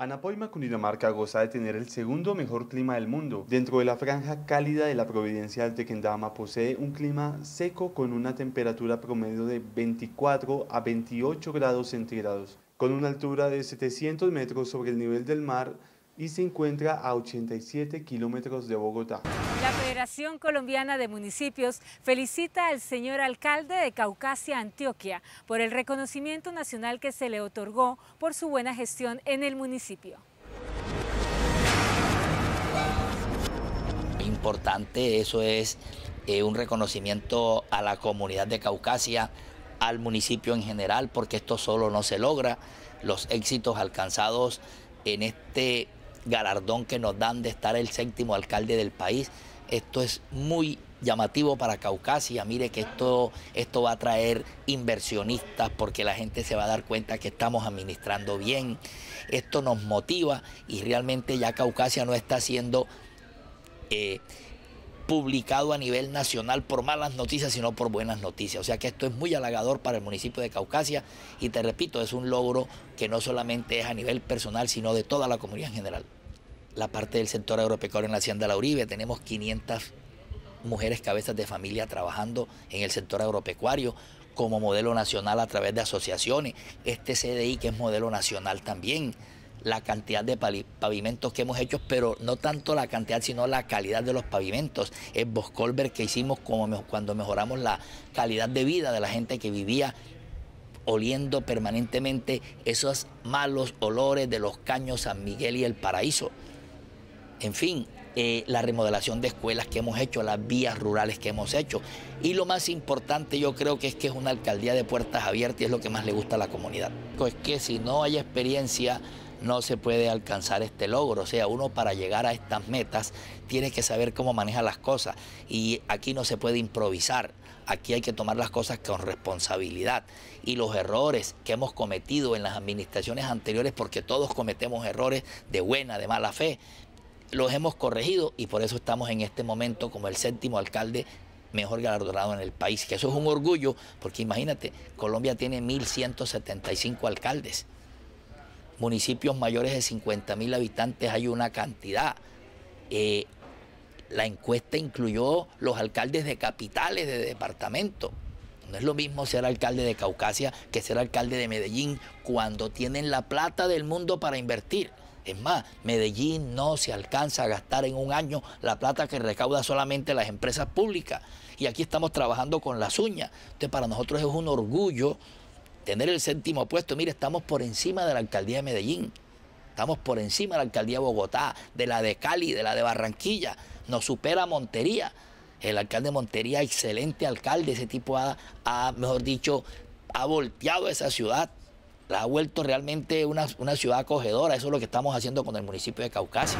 Anapoima, Cundinamarca, goza de tener el segundo mejor clima del mundo. Dentro de la franja cálida de la providencia de Tequendama posee un clima seco con una temperatura promedio de 24 a 28 grados centígrados. Con una altura de 700 metros sobre el nivel del mar, y se encuentra a 87 kilómetros de Bogotá. La Federación Colombiana de Municipios felicita al señor alcalde de Caucasia, Antioquia, por el reconocimiento nacional que se le otorgó por su buena gestión en el municipio. Importante eso es eh, un reconocimiento a la comunidad de Caucasia, al municipio en general, porque esto solo no se logra. Los éxitos alcanzados en este galardón que nos dan de estar el séptimo alcalde del país. Esto es muy llamativo para Caucasia. Mire que esto, esto va a traer inversionistas porque la gente se va a dar cuenta que estamos administrando bien. Esto nos motiva y realmente ya Caucasia no está siendo eh, publicado a nivel nacional por malas noticias, sino por buenas noticias. O sea que esto es muy halagador para el municipio de Caucasia y te repito, es un logro que no solamente es a nivel personal, sino de toda la comunidad en general la parte del sector agropecuario en la Hacienda La Uribe. Tenemos 500 mujeres cabezas de familia trabajando en el sector agropecuario como modelo nacional a través de asociaciones. Este CDI que es modelo nacional también. La cantidad de pavimentos que hemos hecho, pero no tanto la cantidad, sino la calidad de los pavimentos. El Boscolver que hicimos como cuando mejoramos la calidad de vida de la gente que vivía oliendo permanentemente esos malos olores de los caños San Miguel y el Paraíso en fin, eh, la remodelación de escuelas que hemos hecho, las vías rurales que hemos hecho. Y lo más importante yo creo que es que es una alcaldía de puertas abiertas y es lo que más le gusta a la comunidad. Es pues que si no hay experiencia no se puede alcanzar este logro. O sea, uno para llegar a estas metas tiene que saber cómo maneja las cosas. Y aquí no se puede improvisar. Aquí hay que tomar las cosas con responsabilidad. Y los errores que hemos cometido en las administraciones anteriores, porque todos cometemos errores de buena, de mala fe, los hemos corregido y por eso estamos en este momento como el séptimo alcalde mejor galardonado en el país, que eso es un orgullo, porque imagínate, Colombia tiene 1.175 alcaldes, municipios mayores de 50.000 habitantes hay una cantidad. Eh, la encuesta incluyó los alcaldes de capitales de departamento. No es lo mismo ser alcalde de Caucasia que ser alcalde de Medellín cuando tienen la plata del mundo para invertir. Es más, Medellín no se alcanza a gastar en un año la plata que recauda solamente las empresas públicas. Y aquí estamos trabajando con las uñas. Entonces, para nosotros es un orgullo tener el séptimo puesto. Mire, estamos por encima de la alcaldía de Medellín. Estamos por encima de la alcaldía de Bogotá, de la de Cali, de la de Barranquilla. Nos supera Montería. El alcalde de Montería, excelente alcalde, ese tipo ha, ha mejor dicho, ha volteado esa ciudad la ha vuelto realmente una, ciudad acogedora. Eso es lo que estamos haciendo con el municipio de Caucasia.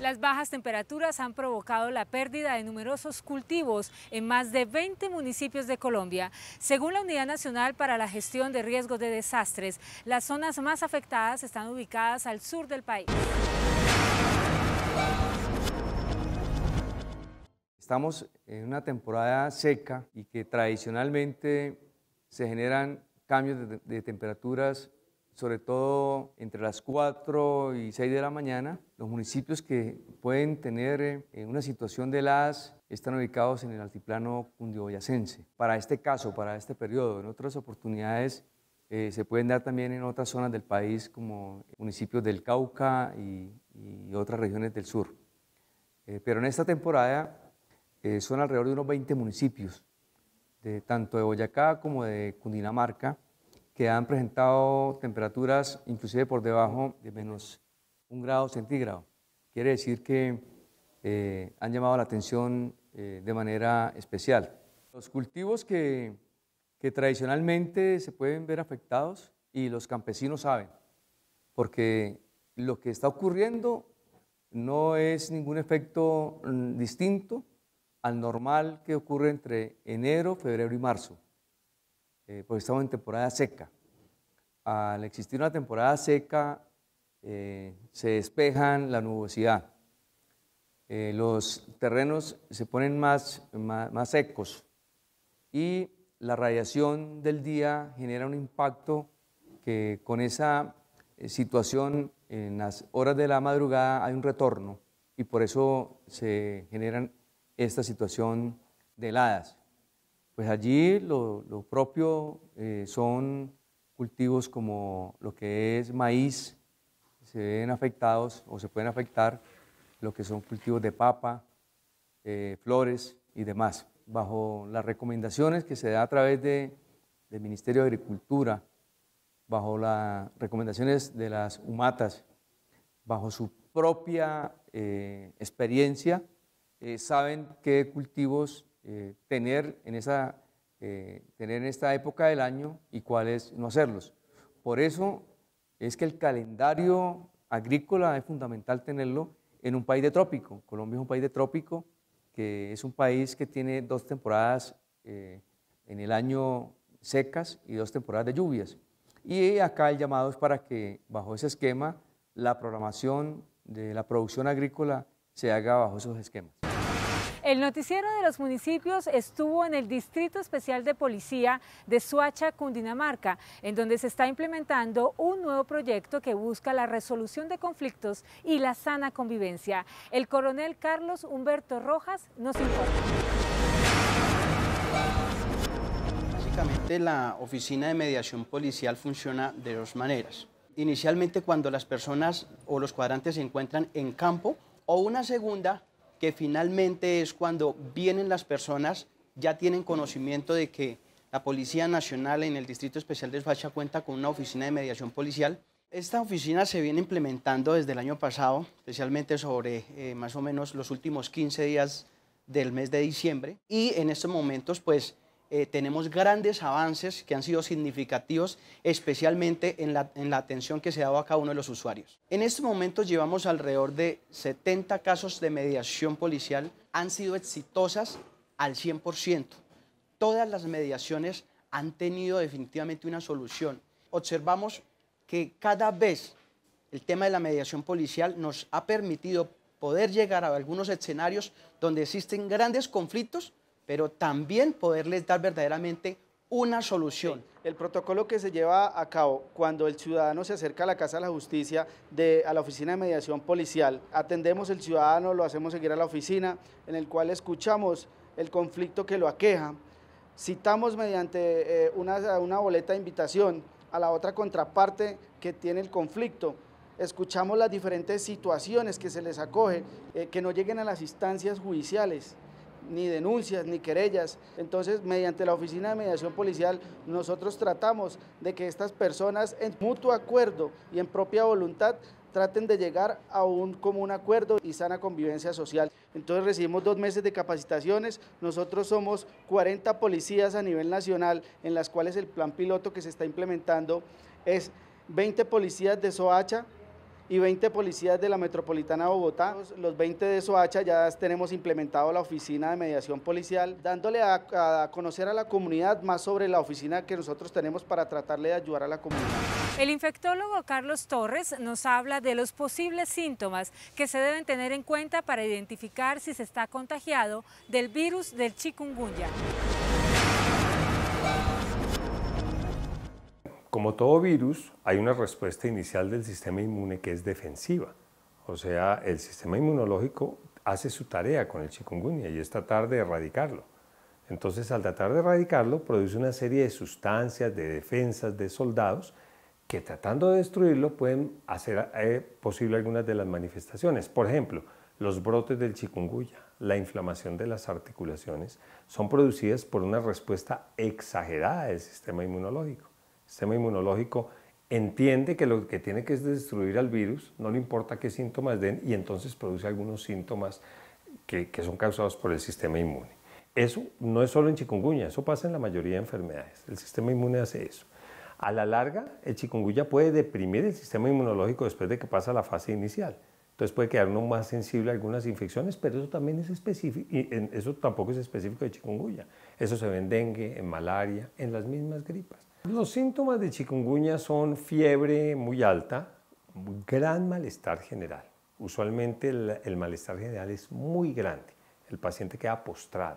Las bajas temperaturas han provocado la pérdida de numerosos cultivos en más de 20 municipios de Colombia. Según la Unidad Nacional para la Gestión de Riesgos de Desastres, las zonas más afectadas están ubicadas al sur del país. Estamos en una temporada seca y que tradicionalmente se generan cambios de, temperaturas, sobre todo entre las 4 y 6 de la mañana. Los municipios que pueden tener eh, una situación de heladas están ubicados en el altiplano cundiboyacense. Para este caso, para este periodo, en otras oportunidades eh, se pueden dar también en otras zonas del país como municipios del Cauca y, otras regiones del sur. Eh, pero en esta temporada son alrededor de unos 20 municipios tanto de Boyacá como de Cundinamarca, que han presentado temperaturas inclusive por debajo de menos un grado centígrado. Quiere decir que eh, han llamado la atención eh, de manera especial. Los cultivos que tradicionalmente se pueden ver afectados y los campesinos saben, porque lo que está ocurriendo no es ningún efecto mm, distinto al normal que ocurre entre enero, febrero y marzo, eh, porque estamos en temporada seca. Al existir una temporada seca, eh, se despejan la nubosidad. Eh, los terrenos se ponen más, más, secos y la radiación del día genera un impacto que con esa situación en las horas de la madrugada hay un retorno y por eso se generan esta situación de heladas. Pues allí lo, propio eh, son cultivos como lo que es maíz, se ven afectados o se pueden afectar lo que son cultivos de papa, eh, flores y demás. Bajo las recomendaciones que se da a través del Ministerio de Agricultura, bajo las recomendaciones de las UMATAS, bajo su propia eh, experiencia, eh, saben qué cultivos eh, tener, en esa, eh, tener en esta época del año y cuáles no hacerlos. Por eso es que el calendario agrícola es fundamental tenerlo en un país de trópico. Colombia es un país de trópico, que es un país que tiene dos temporadas en el año secas y dos temporadas de lluvias. Y acá el llamado es para que bajo ese esquema la programación de la producción agrícola se haga bajo esos esquemas. El noticiero de los municipios estuvo en el Distrito Especial de Policía de Suacha, Cundinamarca, en donde se está implementando un nuevo proyecto que busca la resolución de conflictos y la sana convivencia. El coronel Carlos Humberto Rojas nos informa. Básicamente la oficina de mediación policial funciona de dos maneras. Inicialmente cuando las personas o los cuadrantes se encuentran en campo o una segunda que finalmente es cuando vienen las personas, ya tienen conocimiento de que la Policía Nacional en el Distrito Especial de Facha cuenta con una oficina de mediación policial. Esta oficina se viene implementando desde el año pasado, especialmente sobre eh, más o menos los últimos 15 días del mes de diciembre. Y en estos momentos, pues, eh, tenemos grandes avances que han sido significativos, especialmente en la, en la atención que se ha dado a cada uno de los usuarios. En este momento llevamos alrededor de 70 casos de mediación policial, han sido exitosas al 100%. Todas las mediaciones han tenido definitivamente una solución. Observamos que cada vez el tema de la mediación policial nos ha permitido poder llegar a algunos escenarios donde existen grandes conflictos pero también poderles dar verdaderamente una solución. El protocolo que se lleva a cabo cuando el ciudadano se acerca a la Casa de la Justicia, de, a la Oficina de Mediación Policial, atendemos el ciudadano, lo hacemos seguir a la oficina, en el cual escuchamos el conflicto que lo aqueja, citamos mediante eh, una, boleta de invitación a la otra contraparte que tiene el conflicto, escuchamos las diferentes situaciones que se les acoge, eh, que no lleguen a las instancias judiciales ni denuncias, ni querellas. Entonces, mediante la Oficina de Mediación Policial, nosotros tratamos de que estas personas en mutuo acuerdo y en propia voluntad traten de llegar a un común acuerdo y sana convivencia social. Entonces recibimos dos meses de capacitaciones, nosotros somos 40 policías a nivel nacional, en las cuales el plan piloto que se está implementando es 20 policías de SOACHA, y 20 policías de la Metropolitana de Bogotá. Los 20 de Soacha ya tenemos implementado la oficina de mediación policial, dándole a, conocer a la comunidad más sobre la oficina que nosotros tenemos para tratarle de ayudar a la comunidad. El infectólogo Carlos Torres nos habla de los posibles síntomas que se deben tener en cuenta para identificar si se está contagiado del virus del chikungunya. Como todo virus, hay una respuesta inicial del sistema inmune que es defensiva. O sea, el sistema inmunológico hace su tarea con el chikungunya y es tratar de erradicarlo. Entonces, al tratar de erradicarlo, produce una serie de sustancias, de defensas, de soldados, que tratando de destruirlo pueden hacer eh, posible algunas de las manifestaciones. Por ejemplo, los brotes del chikungunya, la inflamación de las articulaciones, son producidas por una respuesta exagerada del sistema inmunológico sistema inmunológico entiende que lo que tiene que es destruir al virus, no le importa qué síntomas den y entonces produce algunos síntomas que, son causados por el sistema inmune. Eso no es solo en chikungunya, eso pasa en la mayoría de enfermedades. El sistema inmune hace eso. A la larga, el chikungunya puede deprimir el sistema inmunológico después de que pasa la fase inicial. Entonces puede quedar uno más sensible a algunas infecciones, pero eso también es específico, eso tampoco es específico de chikungunya. Eso se ve en dengue, en malaria, en las mismas gripas. Los síntomas de chikungunya son fiebre muy alta, gran malestar general. Usualmente el, malestar general es muy grande. El paciente queda postrado.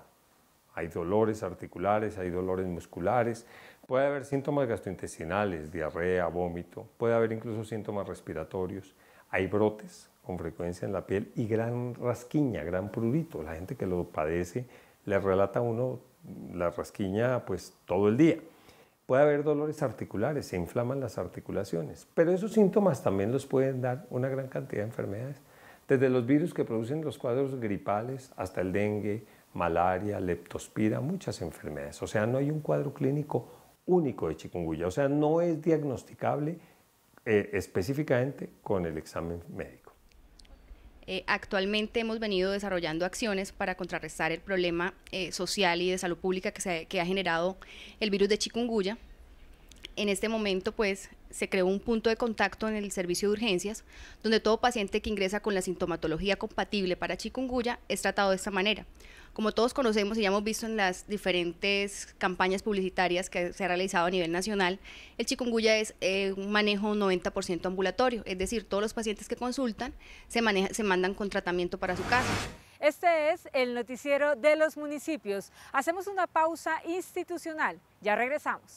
Hay dolores articulares, hay dolores musculares, puede haber síntomas gastrointestinales, diarrea, vómito, puede haber incluso síntomas respiratorios. Hay brotes con frecuencia en la piel y gran rasquiña, gran prurito. La gente que lo padece le relata a uno la rasquiña pues todo el día. Puede haber dolores articulares, se inflaman las articulaciones, pero esos síntomas también los pueden dar una gran cantidad de enfermedades, desde los virus que producen los cuadros gripales hasta el dengue, malaria, leptospira, muchas enfermedades. O sea, no hay un cuadro clínico único de chikungunya, o sea, no es diagnosticable eh, específicamente con el examen médico. Eh, actualmente hemos venido desarrollando acciones para contrarrestar el problema eh, social y de salud pública que, ha, que ha generado el virus de chikungunya, en este momento pues se creó un punto de contacto en el servicio de urgencias, donde todo paciente que ingresa con la sintomatología compatible para chikungunya es tratado de esta manera. Como todos conocemos y ya hemos visto en las diferentes campañas publicitarias que se ha realizado a nivel nacional, el chikungunya es eh, un manejo 90% ambulatorio, es decir, todos los pacientes que consultan se, se mandan con tratamiento para su casa. Este es el noticiero de los municipios. Hacemos una pausa institucional, ya regresamos.